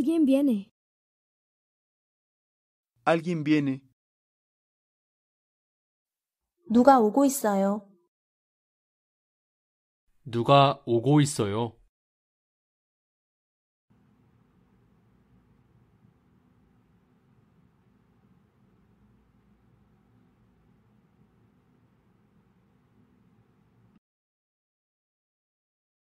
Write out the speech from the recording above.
Alguien viene. Alguien viene. 누가 오고 있어요? 누가 오고 있어요?